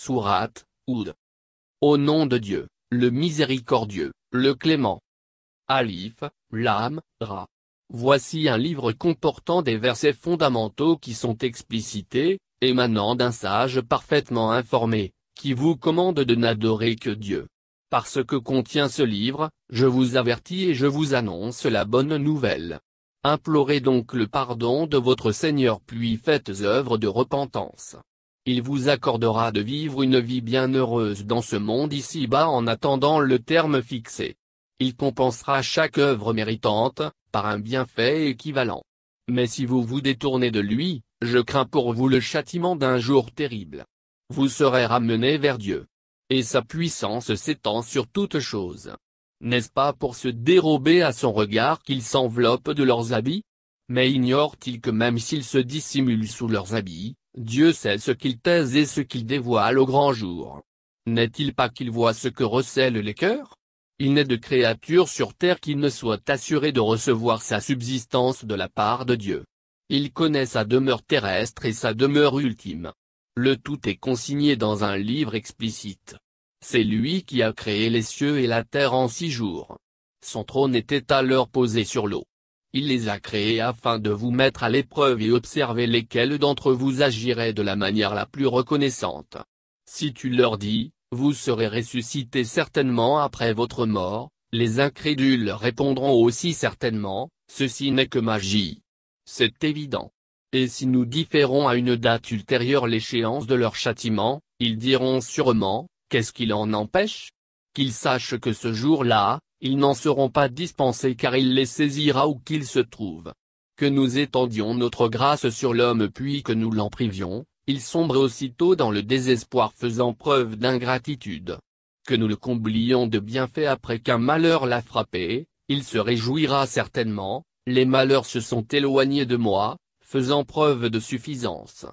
Surat, Oud. Au nom de Dieu, le miséricordieux, le clément. Alif, l'âme, Ra. Voici un livre comportant des versets fondamentaux qui sont explicités, émanant d'un sage parfaitement informé, qui vous commande de n'adorer que Dieu. Parce que contient ce livre, je vous avertis et je vous annonce la bonne nouvelle. Implorez donc le pardon de votre Seigneur puis faites œuvre de repentance il vous accordera de vivre une vie bien heureuse dans ce monde ici-bas en attendant le terme fixé. Il compensera chaque œuvre méritante, par un bienfait équivalent. Mais si vous vous détournez de lui, je crains pour vous le châtiment d'un jour terrible. Vous serez ramené vers Dieu. Et sa puissance s'étend sur toute chose. N'est-ce pas pour se dérober à son regard qu'ils s'enveloppent de leurs habits Mais ignore-t-il que même s'ils se dissimulent sous leurs habits, Dieu sait ce qu'il taise et ce qu'il dévoile au grand jour. N'est-il pas qu'il voit ce que recèlent les cœurs Il n'est de créature sur terre qui ne soit assurée de recevoir sa subsistance de la part de Dieu. Il connaît sa demeure terrestre et sa demeure ultime. Le tout est consigné dans un livre explicite. C'est lui qui a créé les cieux et la terre en six jours. Son trône était alors posé sur l'eau. Il les a créés afin de vous mettre à l'épreuve et observer lesquels d'entre vous agiraient de la manière la plus reconnaissante. Si tu leur dis, vous serez ressuscité certainement après votre mort, les incrédules répondront aussi certainement, ceci n'est que magie. C'est évident. Et si nous différons à une date ultérieure l'échéance de leur châtiment, ils diront sûrement, qu'est-ce qui l'en empêche Qu'ils sachent que ce jour-là, ils n'en seront pas dispensés car il les saisira où qu'ils se trouvent. Que nous étendions notre grâce sur l'homme puis que nous l'en privions, il sombre aussitôt dans le désespoir faisant preuve d'ingratitude. Que nous le comblions de bienfaits après qu'un malheur l'a frappé, il se réjouira certainement, les malheurs se sont éloignés de moi, faisant preuve de suffisance.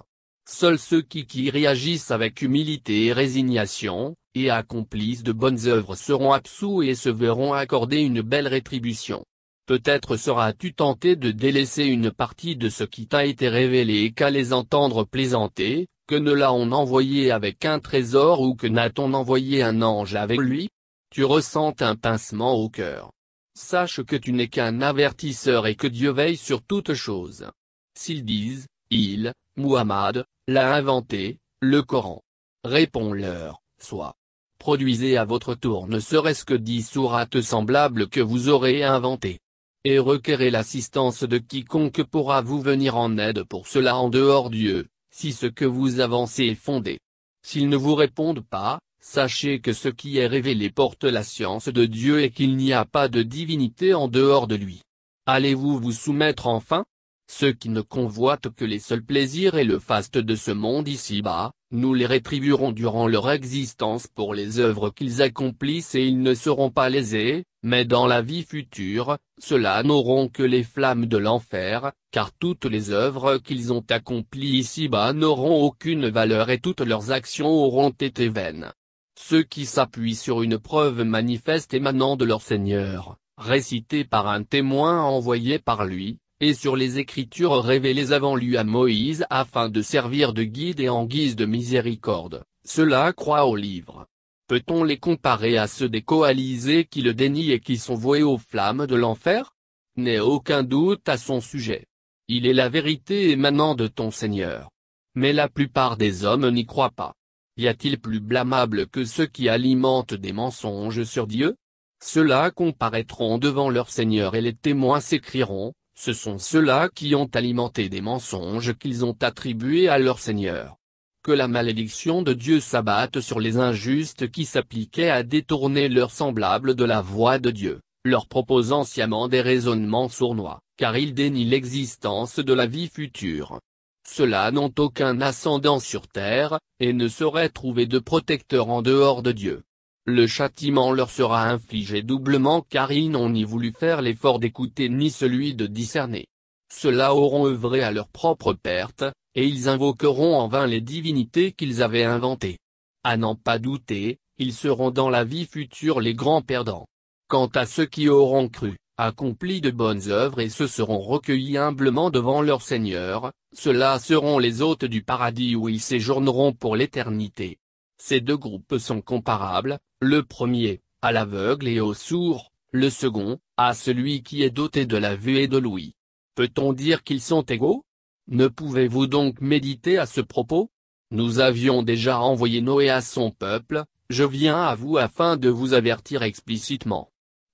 Seuls ceux qui, qui réagissent avec humilité et résignation, et accomplissent de bonnes œuvres seront absous et se verront accorder une belle rétribution. Peut-être seras-tu tenté de délaisser une partie de ce qui t'a été révélé et qu'à les entendre plaisanter, que ne l'a-on envoyé avec un trésor ou que n'a-t-on envoyé un ange avec lui Tu ressens un pincement au cœur. Sache que tu n'es qu'un avertisseur et que Dieu veille sur toute chose. S'ils disent, il, Muhammad, l'a inventé, le Coran. Réponds-leur, soit produisez à votre tour ne serait-ce que dix sourates semblables que vous aurez inventées. Et requérez l'assistance de quiconque pourra vous venir en aide pour cela en dehors Dieu, e, si ce que vous avancez est fondé. S'ils ne vous répondent pas, sachez que ce qui est révélé porte la science de Dieu et qu'il n'y a pas de divinité en dehors de lui. Allez-vous vous soumettre enfin ceux qui ne convoitent que les seuls plaisirs et le faste de ce monde ici-bas, nous les rétribuerons durant leur existence pour les œuvres qu'ils accomplissent et ils ne seront pas lésés, mais dans la vie future, ceux n'auront que les flammes de l'enfer, car toutes les œuvres qu'ils ont accomplies ici-bas n'auront aucune valeur et toutes leurs actions auront été vaines. Ceux qui s'appuient sur une preuve manifeste émanant de leur Seigneur, récitée par un témoin envoyé par lui, et sur les Écritures révélées avant lui à Moïse afin de servir de guide et en guise de miséricorde, cela croit au livre. Peut-on les comparer à ceux des coalisés qui le dénient et qui sont voués aux flammes de l'enfer N'ai aucun doute à son sujet. Il est la vérité émanant de ton Seigneur. Mais la plupart des hommes n'y croient pas. Y a-t-il plus blâmable que ceux qui alimentent des mensonges sur Dieu Ceux-là comparaîtront devant leur Seigneur et les témoins s'écrieront, ce sont ceux-là qui ont alimenté des mensonges qu'ils ont attribués à leur Seigneur. Que la malédiction de Dieu s'abatte sur les injustes qui s'appliquaient à détourner leurs semblables de la voie de Dieu, leur proposant sciemment des raisonnements sournois, car ils dénient l'existence de la vie future. Ceux-là n'ont aucun ascendant sur terre, et ne sauraient trouver de protecteur en dehors de Dieu. Le châtiment leur sera infligé doublement car ils n'ont ni voulu faire l'effort d'écouter ni celui de discerner. Ceux-là auront œuvré à leur propre perte, et ils invoqueront en vain les divinités qu'ils avaient inventées. À n'en pas douter, ils seront dans la vie future les grands perdants. Quant à ceux qui auront cru, accompli de bonnes œuvres et se seront recueillis humblement devant leur Seigneur, ceux-là seront les hôtes du paradis où ils séjourneront pour l'éternité. Ces deux groupes sont comparables, le premier, à l'aveugle et au sourd, le second, à celui qui est doté de la vue et de l'ouïe. Peut-on dire qu'ils sont égaux Ne pouvez-vous donc méditer à ce propos Nous avions déjà envoyé Noé à son peuple, je viens à vous afin de vous avertir explicitement.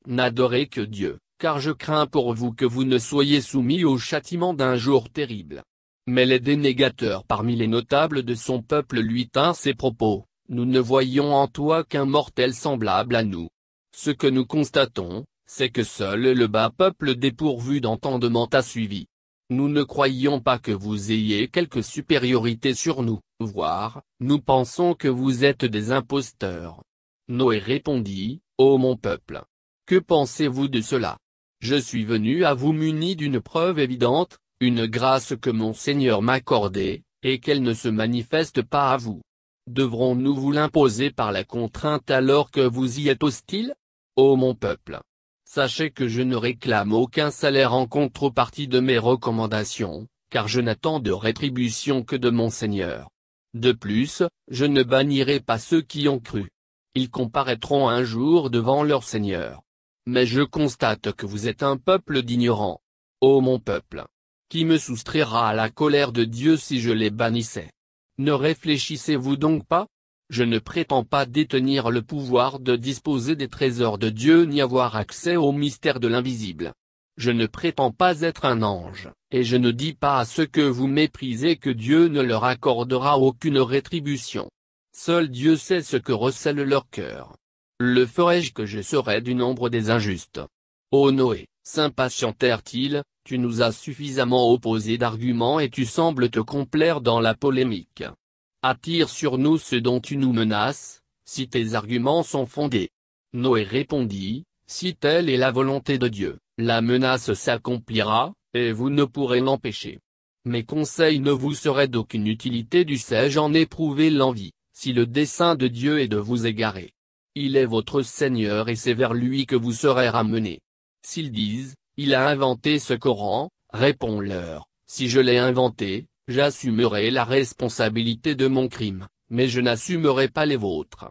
N'adorez que Dieu, car je crains pour vous que vous ne soyez soumis au châtiment d'un jour terrible. Mais les dénégateurs parmi les notables de son peuple lui tinrent ces propos nous ne voyons en toi qu'un mortel semblable à nous. Ce que nous constatons, c'est que seul le bas peuple dépourvu d'entendement t'a suivi. Nous ne croyons pas que vous ayez quelque supériorité sur nous, voire, nous pensons que vous êtes des imposteurs. Noé répondit, Ô mon peuple Que pensez-vous de cela Je suis venu à vous muni d'une preuve évidente, une grâce que mon Seigneur m'a accordée, et qu'elle ne se manifeste pas à vous devrons-nous vous l'imposer par la contrainte alors que vous y êtes hostile Ô mon peuple Sachez que je ne réclame aucun salaire en contrepartie de mes recommandations, car je n'attends de rétribution que de mon Seigneur. De plus, je ne bannirai pas ceux qui ont cru. Ils comparaîtront un jour devant leur Seigneur. Mais je constate que vous êtes un peuple d'ignorants. Ô mon peuple Qui me soustraira à la colère de Dieu si je les bannissais ne réfléchissez-vous donc pas Je ne prétends pas détenir le pouvoir de disposer des trésors de Dieu ni avoir accès au mystère de l'invisible. Je ne prétends pas être un ange, et je ne dis pas à ceux que vous méprisez que Dieu ne leur accordera aucune rétribution. Seul Dieu sait ce que recèle leur cœur. Le ferai-je que je serai du nombre des injustes Ô Noé, S'impatientèrent-ils, tu nous as suffisamment opposé d'arguments et tu sembles te complaire dans la polémique. Attire sur nous ce dont tu nous menaces, si tes arguments sont fondés. Noé répondit, si telle est la volonté de Dieu, la menace s'accomplira, et vous ne pourrez l'empêcher. Mes conseils ne vous seraient d'aucune utilité du sais je en éprouver l'envie, si le dessein de Dieu est de vous égarer. Il est votre Seigneur et c'est vers lui que vous serez ramenés. S'ils disent, il a inventé ce Coran, réponds-leur, si je l'ai inventé, j'assumerai la responsabilité de mon crime, mais je n'assumerai pas les vôtres.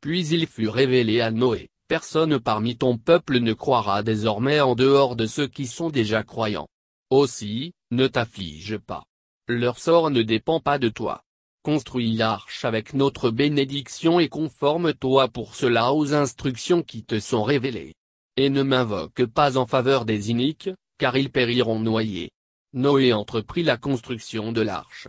Puis il fut révélé à Noé, personne parmi ton peuple ne croira désormais en dehors de ceux qui sont déjà croyants. Aussi, ne t'afflige pas. Leur sort ne dépend pas de toi. Construis l'arche avec notre bénédiction et conforme-toi pour cela aux instructions qui te sont révélées. Et ne m'invoque pas en faveur des iniques, car ils périront noyés. Noé entreprit la construction de l'arche.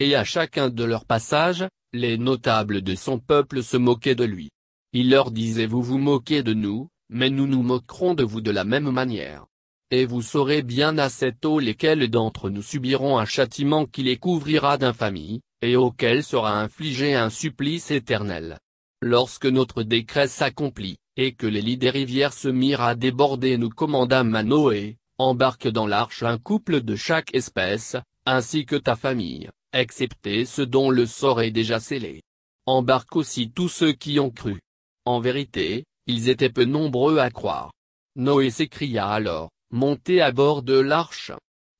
Et à chacun de leurs passages, les notables de son peuple se moquaient de lui. Il leur disait Vous vous moquez de nous, mais nous nous moquerons de vous de la même manière. Et vous saurez bien assez tôt lesquels d'entre nous subiront un châtiment qui les couvrira d'infamie, et auquel sera infligé un supplice éternel. Lorsque notre décret s'accomplit, et que les lits des rivières se mirent à déborder nous commandâmes à Noé, embarque dans l'arche un couple de chaque espèce, ainsi que ta famille, excepté ceux dont le sort est déjà scellé. Embarque aussi tous ceux qui ont cru. En vérité, ils étaient peu nombreux à croire. Noé s'écria alors, montez à bord de l'arche.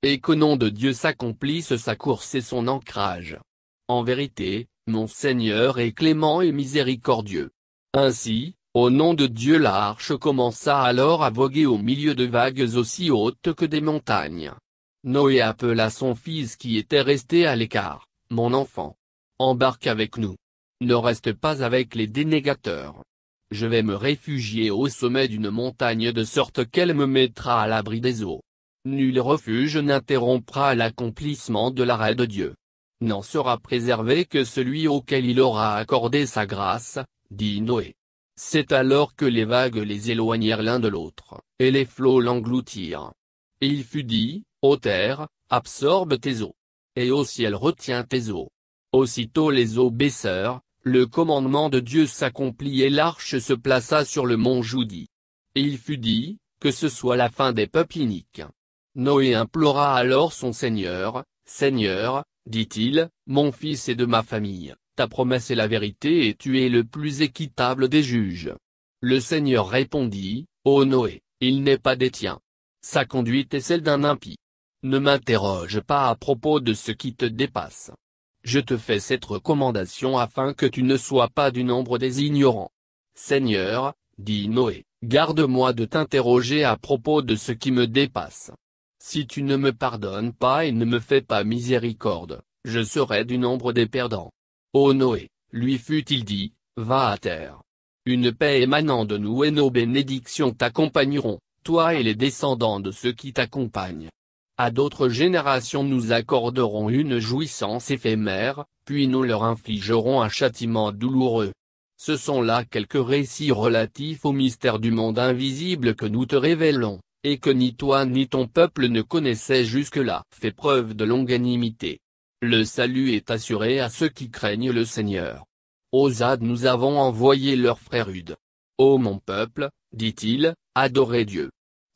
Et qu'au nom de Dieu s'accomplisse sa course et son ancrage. En vérité, mon Seigneur est clément et miséricordieux. Ainsi, au nom de Dieu l'arche commença alors à voguer au milieu de vagues aussi hautes que des montagnes. Noé appela son fils qui était resté à l'écart, « Mon enfant, embarque avec nous. Ne reste pas avec les dénégateurs. Je vais me réfugier au sommet d'une montagne de sorte qu'elle me mettra à l'abri des eaux. Nul refuge n'interrompra l'accomplissement de l'arrêt de Dieu. N'en sera préservé que celui auquel il aura accordé sa grâce, dit Noé. C'est alors que les vagues les éloignèrent l'un de l'autre, et les flots l'engloutirent. Et il fut dit, Ô terre, absorbe tes eaux. Et au ciel retiens tes eaux. Aussitôt les eaux baissèrent, le commandement de Dieu s'accomplit et l'arche se plaça sur le mont Joudi. Et il fut dit, que ce soit la fin des peuples iniques. Noé implora alors son Seigneur, Seigneur, dit-il, mon fils est de ma famille ta promesse est la vérité et tu es le plus équitable des juges. Le Seigneur répondit, Ô Noé, il n'est pas des tiens. Sa conduite est celle d'un impie. Ne m'interroge pas à propos de ce qui te dépasse. Je te fais cette recommandation afin que tu ne sois pas du nombre des ignorants. Seigneur, dit Noé, garde-moi de t'interroger à propos de ce qui me dépasse. Si tu ne me pardonnes pas et ne me fais pas miséricorde, je serai du nombre des perdants. Ô oh Noé, lui fut-il dit, va à terre. Une paix émanant de nous et nos bénédictions t'accompagneront, toi et les descendants de ceux qui t'accompagnent. À d'autres générations nous accorderons une jouissance éphémère, puis nous leur infligerons un châtiment douloureux. Ce sont là quelques récits relatifs au mystère du monde invisible que nous te révélons, et que ni toi ni ton peuple ne connaissait jusque-là. Fais preuve de longanimité, le salut est assuré à ceux qui craignent le Seigneur. Aux nous avons envoyé leur frère Ude. Ô mon peuple, dit-il, adorez Dieu.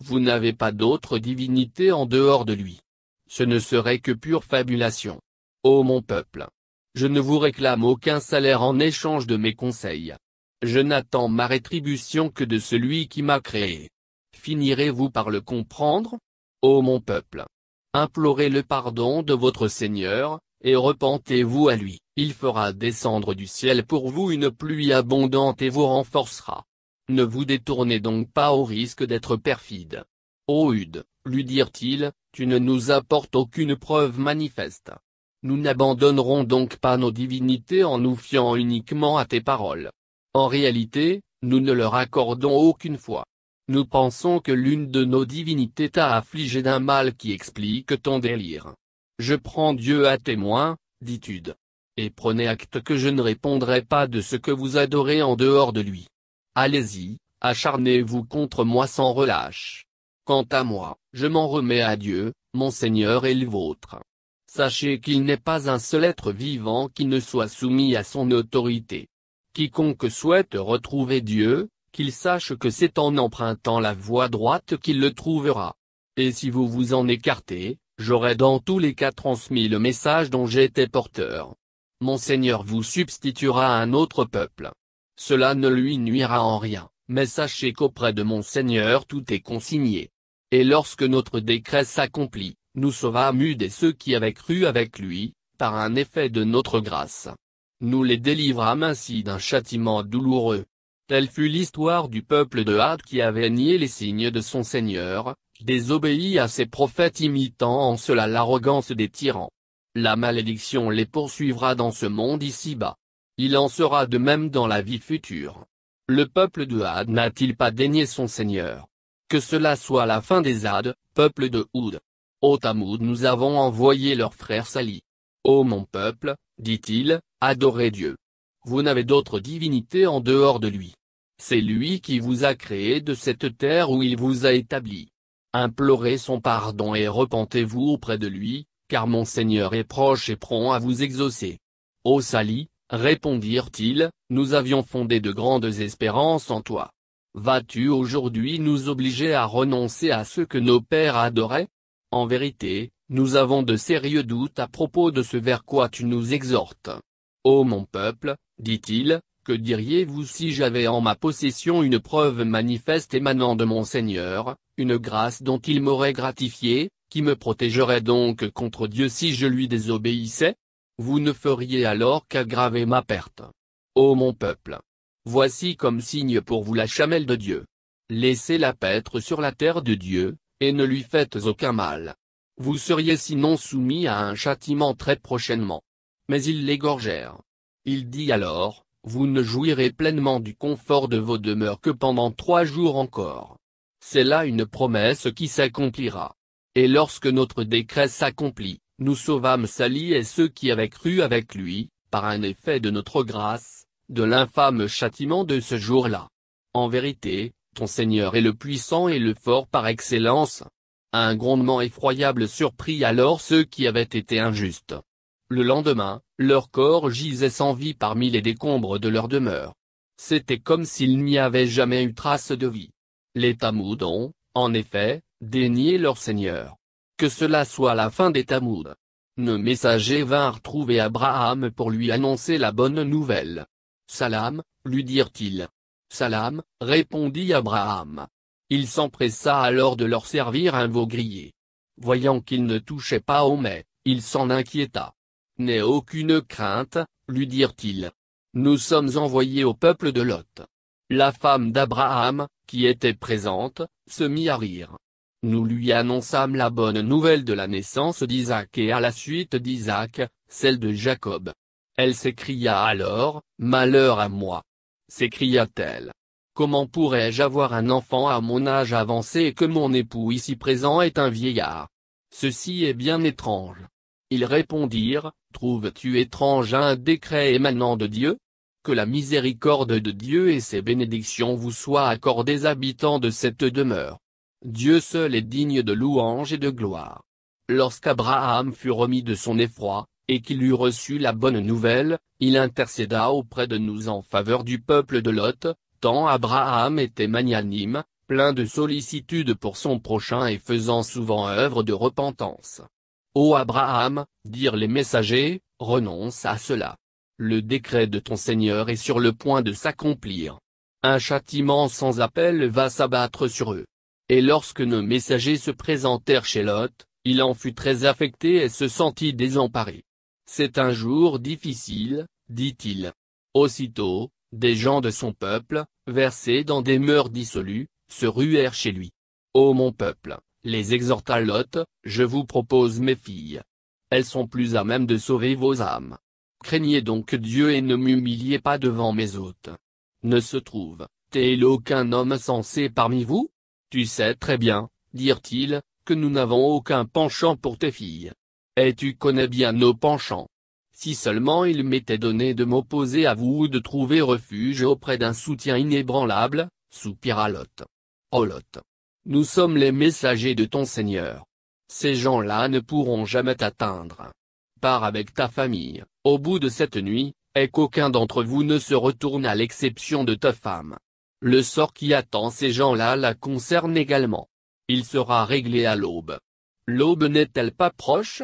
Vous n'avez pas d'autre divinité en dehors de lui. Ce ne serait que pure fabulation. Ô mon peuple. Je ne vous réclame aucun salaire en échange de mes conseils. Je n'attends ma rétribution que de celui qui m'a créé. Finirez-vous par le comprendre Ô mon peuple Implorez le pardon de votre Seigneur, et repentez-vous à lui. Il fera descendre du ciel pour vous une pluie abondante et vous renforcera. Ne vous détournez donc pas au risque d'être perfide. Ô Ude, lui dirent-ils, tu ne nous apportes aucune preuve manifeste. Nous n'abandonnerons donc pas nos divinités en nous fiant uniquement à tes paroles. En réalité, nous ne leur accordons aucune foi. Nous pensons que l'une de nos divinités t'a affligé d'un mal qui explique ton délire. Je prends Dieu à témoin, dit tu Et prenez acte que je ne répondrai pas de ce que vous adorez en dehors de lui. Allez-y, acharnez-vous contre moi sans relâche. Quant à moi, je m'en remets à Dieu, mon Seigneur et le vôtre. Sachez qu'il n'est pas un seul être vivant qui ne soit soumis à son autorité. Quiconque souhaite retrouver Dieu, qu'il sache que c'est en empruntant la voie droite qu'il le trouvera. Et si vous vous en écartez, j'aurai dans tous les cas transmis le message dont j'étais porteur. Mon Seigneur vous substituera à un autre peuple. Cela ne lui nuira en rien, mais sachez qu'auprès de mon Seigneur tout est consigné. Et lorsque notre décret s'accomplit, nous sauvâmes Ude et ceux qui avaient cru avec lui, par un effet de notre grâce. Nous les délivrâmes ainsi d'un châtiment douloureux. Telle fut l'histoire du peuple de Had qui avait nié les signes de son Seigneur, désobéi à ses prophètes imitant en cela l'arrogance des tyrans. La malédiction les poursuivra dans ce monde ici-bas. Il en sera de même dans la vie future. Le peuple de Had n'a-t-il pas daigné son Seigneur Que cela soit la fin des Had, peuple de Houd. Au Tamoud nous avons envoyé leur frère Sali. Ô mon peuple, dit-il, adorez Dieu. Vous n'avez d'autre divinité en dehors de lui. C'est lui qui vous a créé de cette terre où il vous a établi. Implorez son pardon et repentez-vous auprès de lui, car mon Seigneur est proche et prompt à vous exaucer. Ô Sali, répondirent-ils, nous avions fondé de grandes espérances en toi. Vas-tu aujourd'hui nous obliger à renoncer à ce que nos pères adoraient En vérité, nous avons de sérieux doutes à propos de ce vers quoi tu nous exhortes. Ô mon peuple, dit-il, que diriez-vous si j'avais en ma possession une preuve manifeste émanant de mon Seigneur, une grâce dont il m'aurait gratifié, qui me protégerait donc contre Dieu si je lui désobéissais Vous ne feriez alors qu'aggraver ma perte. Ô mon peuple Voici comme signe pour vous la chamelle de Dieu. Laissez-la paître sur la terre de Dieu, et ne lui faites aucun mal. Vous seriez sinon soumis à un châtiment très prochainement. Mais ils l'égorgèrent. Il dit alors, vous ne jouirez pleinement du confort de vos demeures que pendant trois jours encore. C'est là une promesse qui s'accomplira. Et lorsque notre décret s'accomplit, nous sauvâmes Sali et ceux qui avaient cru avec lui, par un effet de notre grâce, de l'infâme châtiment de ce jour-là. En vérité, ton Seigneur est le puissant et le fort par excellence. Un grondement effroyable surprit alors ceux qui avaient été injustes. Le lendemain, leur corps gisait sans vie parmi les décombres de leur demeure. C'était comme s'il n'y avait jamais eu trace de vie. Les Tamouds en effet, dénié leur Seigneur. Que cela soit la fin des Tamouds. Nos messagers vinrent trouver Abraham pour lui annoncer la bonne nouvelle. Salam, lui dirent-ils. Salam, répondit Abraham. Il s'empressa alors de leur servir un veau grillé. Voyant qu'il ne touchait pas au mets, il s'en inquiéta. N'aie aucune crainte, lui dirent-ils. Nous sommes envoyés au peuple de Lot. La femme d'Abraham, qui était présente, se mit à rire. Nous lui annonçâmes la bonne nouvelle de la naissance d'Isaac et à la suite d'Isaac, celle de Jacob. Elle s'écria alors, Malheur à moi s'écria-t-elle. Comment pourrais-je avoir un enfant à mon âge avancé et que mon époux ici présent est un vieillard Ceci est bien étrange. Ils répondirent, Trouves-tu étrange un décret émanant de Dieu Que la miséricorde de Dieu et ses bénédictions vous soient accordées habitants de cette demeure. Dieu seul est digne de louange et de gloire. Lorsqu'Abraham fut remis de son effroi, et qu'il eut reçu la bonne nouvelle, il intercéda auprès de nous en faveur du peuple de Lot, tant Abraham était magnanime, plein de sollicitude pour son prochain et faisant souvent œuvre de repentance. Ô Abraham, dirent les messagers, renonce à cela. Le décret de ton Seigneur est sur le point de s'accomplir. Un châtiment sans appel va s'abattre sur eux. Et lorsque nos messagers se présentèrent chez Lot, il en fut très affecté et se sentit désemparé. C'est un jour difficile, dit-il. Aussitôt, des gens de son peuple, versés dans des mœurs dissolues, se ruèrent chez lui. Ô mon peuple, les exhorta Lot, je vous propose mes filles. Elles sont plus à même de sauver vos âmes. Craignez donc Dieu et ne m'humiliez pas devant mes hôtes. Ne se trouve tes il aucun homme sensé parmi vous Tu sais très bien, dirent-ils, que nous n'avons aucun penchant pour tes filles. Et tu connais bien nos penchants. Si seulement il m'était donné de m'opposer à vous ou de trouver refuge auprès d'un soutien inébranlable, soupira Lot. Oh Lot nous sommes les messagers de ton Seigneur. Ces gens-là ne pourront jamais t'atteindre. Pars avec ta famille, au bout de cette nuit, et qu'aucun d'entre vous ne se retourne à l'exception de ta femme. Le sort qui attend ces gens-là la concerne également. Il sera réglé à l'aube. L'aube n'est-elle pas proche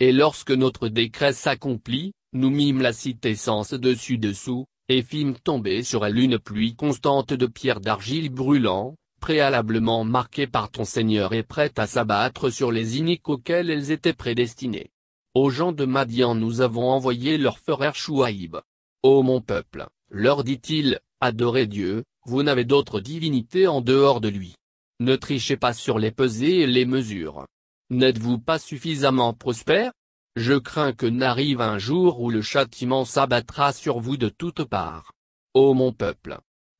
Et lorsque notre décret s'accomplit, nous mîmes la cité sans dessus-dessous, et fîmes tomber sur elle une pluie constante de pierres d'argile brûlant, préalablement marquées par ton Seigneur et prêtes à s'abattre sur les iniques auxquels elles étaient prédestinées. Aux gens de Madian nous avons envoyé leur frère Chouaïb. Ô mon peuple, leur dit-il, adorez Dieu, vous n'avez d'autre divinité en dehors de lui. Ne trichez pas sur les pesées et les mesures. N'êtes-vous pas suffisamment prospère Je crains que n'arrive un jour où le châtiment s'abattra sur vous de toutes parts. Ô mon peuple,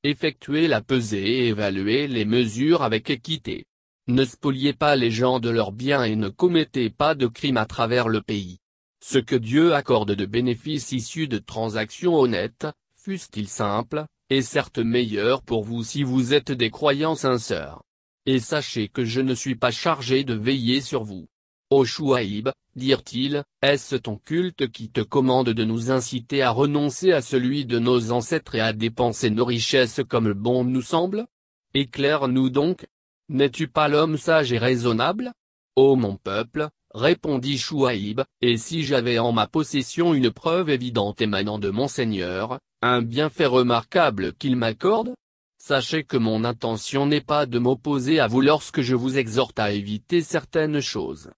Effectuez la pesée et évaluez les mesures avec équité. Ne spoliez pas les gens de leurs biens et ne commettez pas de crimes à travers le pays. Ce que Dieu accorde de bénéfices issus de transactions honnêtes, fussent-ils simples, est certes meilleur pour vous si vous êtes des croyants sincères. Et sachez que je ne suis pas chargé de veiller sur vous. Ô Chouaïb, dirent-ils, est-ce ton culte qui te commande de nous inciter à renoncer à celui de nos ancêtres et à dépenser nos richesses comme bon nous semble Éclaire-nous donc. N'es-tu pas l'homme sage et raisonnable Ô mon peuple, répondit Chouaïb, et si j'avais en ma possession une preuve évidente émanant de mon Seigneur, un bienfait remarquable qu'il m'accorde Sachez que mon intention n'est pas de m'opposer à vous lorsque je vous exhorte à éviter certaines choses.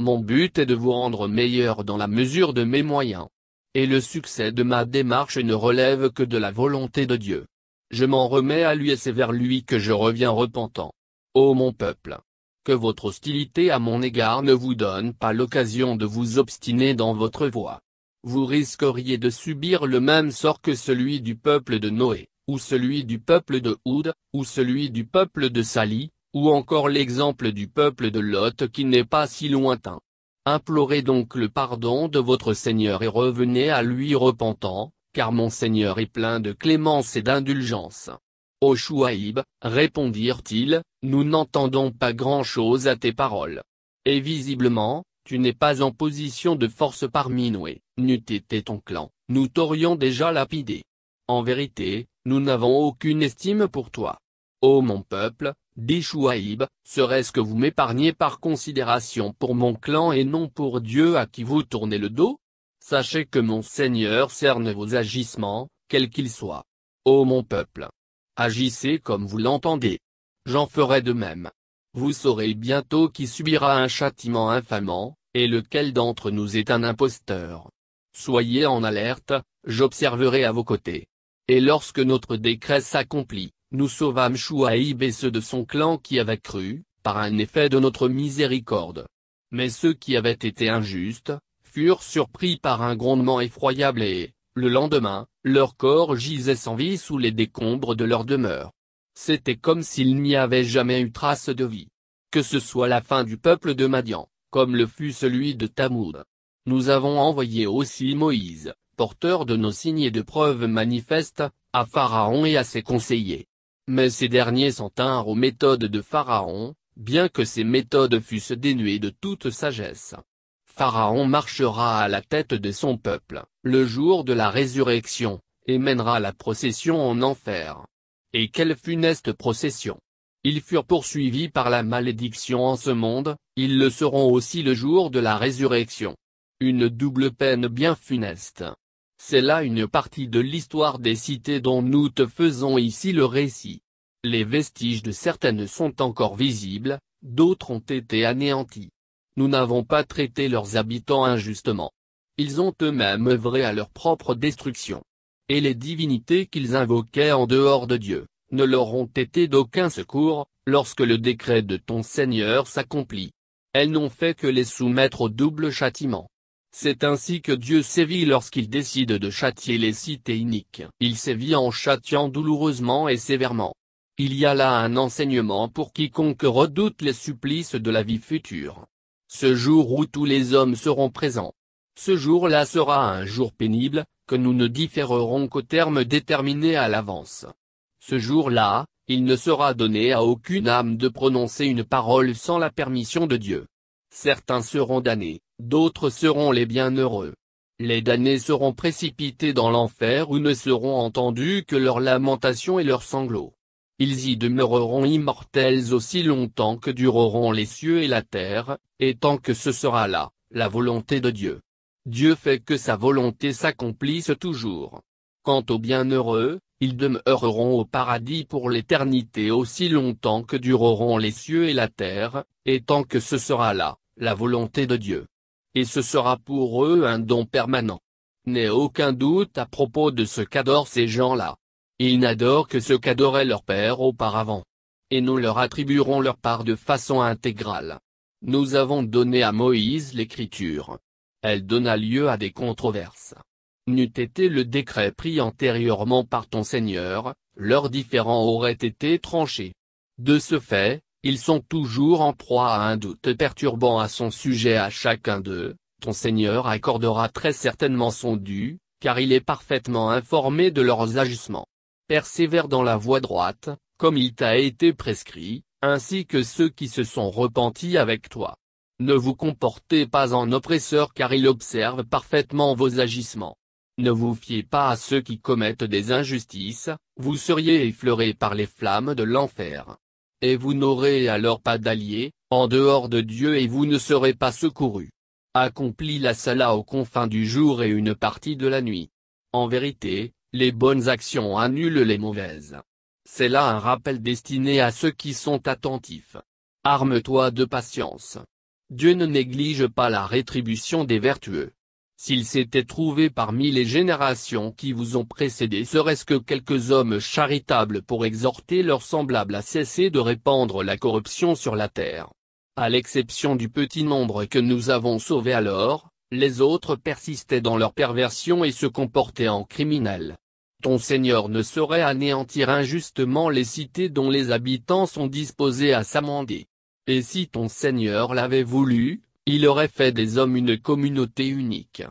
Mon but est de vous rendre meilleur dans la mesure de mes moyens. Et le succès de ma démarche ne relève que de la volonté de Dieu. Je m'en remets à lui et c'est vers lui que je reviens repentant. Ô mon peuple Que votre hostilité à mon égard ne vous donne pas l'occasion de vous obstiner dans votre voie. Vous risqueriez de subir le même sort que celui du peuple de Noé, ou celui du peuple de Houd, ou celui du peuple de Sali, ou encore l'exemple du peuple de Lot qui n'est pas si lointain. Implorez donc le pardon de votre Seigneur et revenez à lui repentant, car mon Seigneur est plein de clémence et d'indulgence. Ô Chouaïb, répondirent-ils, nous n'entendons pas grand-chose à tes paroles. Et visiblement, tu n'es pas en position de force parmi nous et, n'eût été ton clan, nous t'aurions déjà lapidé. En vérité, nous n'avons aucune estime pour toi. Ô mon peuple, dit serait-ce que vous m'épargnez par considération pour mon clan et non pour Dieu à qui vous tournez le dos Sachez que mon Seigneur cerne vos agissements, quels qu'ils soient. Ô mon peuple Agissez comme vous l'entendez. J'en ferai de même. Vous saurez bientôt qui subira un châtiment infamant, et lequel d'entre nous est un imposteur. Soyez en alerte, j'observerai à vos côtés. Et lorsque notre décret s'accomplit, nous sauvâmes Chouaïb et ceux de son clan qui avaient cru, par un effet de notre miséricorde. Mais ceux qui avaient été injustes, furent surpris par un grondement effroyable et, le lendemain, leur corps gisait sans vie sous les décombres de leur demeure. C'était comme s'il n'y avait jamais eu trace de vie. Que ce soit la fin du peuple de Madian, comme le fut celui de Tamoud. Nous avons envoyé aussi Moïse, porteur de nos signes et de preuves manifestes, à Pharaon et à ses conseillers. Mais ces derniers s'en tinrent aux méthodes de Pharaon, bien que ces méthodes fussent dénuées de toute sagesse. Pharaon marchera à la tête de son peuple, le jour de la résurrection, et mènera la procession en enfer. Et quelle funeste procession Ils furent poursuivis par la malédiction en ce monde, ils le seront aussi le jour de la résurrection. Une double peine bien funeste. C'est là une partie de l'histoire des cités dont nous te faisons ici le récit. Les vestiges de certaines sont encore visibles, d'autres ont été anéantis. Nous n'avons pas traité leurs habitants injustement. Ils ont eux-mêmes œuvré à leur propre destruction. Et les divinités qu'ils invoquaient en dehors de Dieu, ne leur ont été d'aucun secours, lorsque le décret de ton Seigneur s'accomplit. Elles n'ont fait que les soumettre au double châtiment. C'est ainsi que Dieu sévit lorsqu'il décide de châtier les cités iniques. Il sévit en châtiant douloureusement et sévèrement. Il y a là un enseignement pour quiconque redoute les supplices de la vie future. Ce jour où tous les hommes seront présents. Ce jour-là sera un jour pénible, que nous ne différerons qu'au terme déterminé à l'avance. Ce jour-là, il ne sera donné à aucune âme de prononcer une parole sans la permission de Dieu. Certains seront damnés D'autres seront les bienheureux. Les damnés seront précipités dans l'enfer où ne seront entendus que leurs lamentations et leurs sanglots. Ils y demeureront immortels aussi longtemps que dureront les cieux et la terre, et tant que ce sera là, la volonté de Dieu. Dieu fait que sa volonté s'accomplisse toujours. Quant aux bienheureux, ils demeureront au paradis pour l'éternité aussi longtemps que dureront les cieux et la terre, et tant que ce sera là, la volonté de Dieu et ce sera pour eux un don permanent. N'ai aucun doute à propos de ce qu'adorent ces gens-là. Ils n'adorent que ce qu'adorait leur père auparavant. Et nous leur attribuerons leur part de façon intégrale. Nous avons donné à Moïse l'écriture. Elle donna lieu à des controverses. N'eût été le décret pris antérieurement par ton Seigneur, leurs différends auraient été tranchés. De ce fait, ils sont toujours en proie à un doute perturbant à son sujet à chacun d'eux, ton Seigneur accordera très certainement son dû, car il est parfaitement informé de leurs agissements. Persévère dans la voie droite, comme il t'a été prescrit, ainsi que ceux qui se sont repentis avec toi. Ne vous comportez pas en oppresseur car il observe parfaitement vos agissements. Ne vous fiez pas à ceux qui commettent des injustices, vous seriez effleurés par les flammes de l'enfer et vous n'aurez alors pas d'alliés, en dehors de Dieu et vous ne serez pas secourus. Accomplis la sala aux confins du jour et une partie de la nuit. En vérité, les bonnes actions annulent les mauvaises. C'est là un rappel destiné à ceux qui sont attentifs. Arme-toi de patience. Dieu ne néglige pas la rétribution des vertueux. S'ils s'était trouvé parmi les générations qui vous ont précédé serait-ce que quelques hommes charitables pour exhorter leurs semblables à cesser de répandre la corruption sur la terre. À l'exception du petit nombre que nous avons sauvé alors, les autres persistaient dans leur perversion et se comportaient en criminels. Ton Seigneur ne saurait anéantir injustement les cités dont les habitants sont disposés à s'amender. Et si ton Seigneur l'avait voulu, il aurait fait des hommes une communauté unique.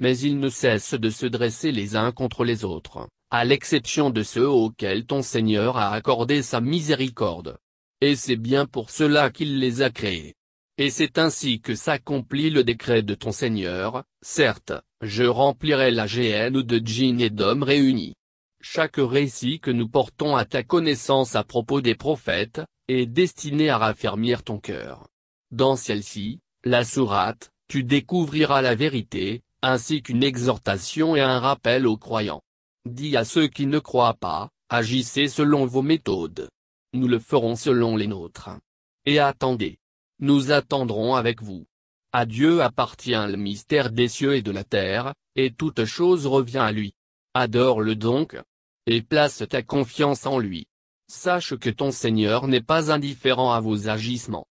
Mais ils ne cessent de se dresser les uns contre les autres, à l'exception de ceux auxquels ton Seigneur a accordé sa miséricorde. Et c'est bien pour cela qu'il les a créés. Et c'est ainsi que s'accomplit le décret de ton Seigneur, certes, je remplirai la GN de djinns et d'hommes réunis. Chaque récit que nous portons à ta connaissance à propos des prophètes, est destiné à raffermir ton cœur. Dans celle-ci, la sourate, tu découvriras la vérité, ainsi qu'une exhortation et un rappel aux croyants. Dis à ceux qui ne croient pas, agissez selon vos méthodes. Nous le ferons selon les nôtres. Et attendez. Nous attendrons avec vous. À Dieu appartient le mystère des cieux et de la terre, et toute chose revient à lui. Adore-le donc. Et place ta confiance en lui. Sache que ton Seigneur n'est pas indifférent à vos agissements.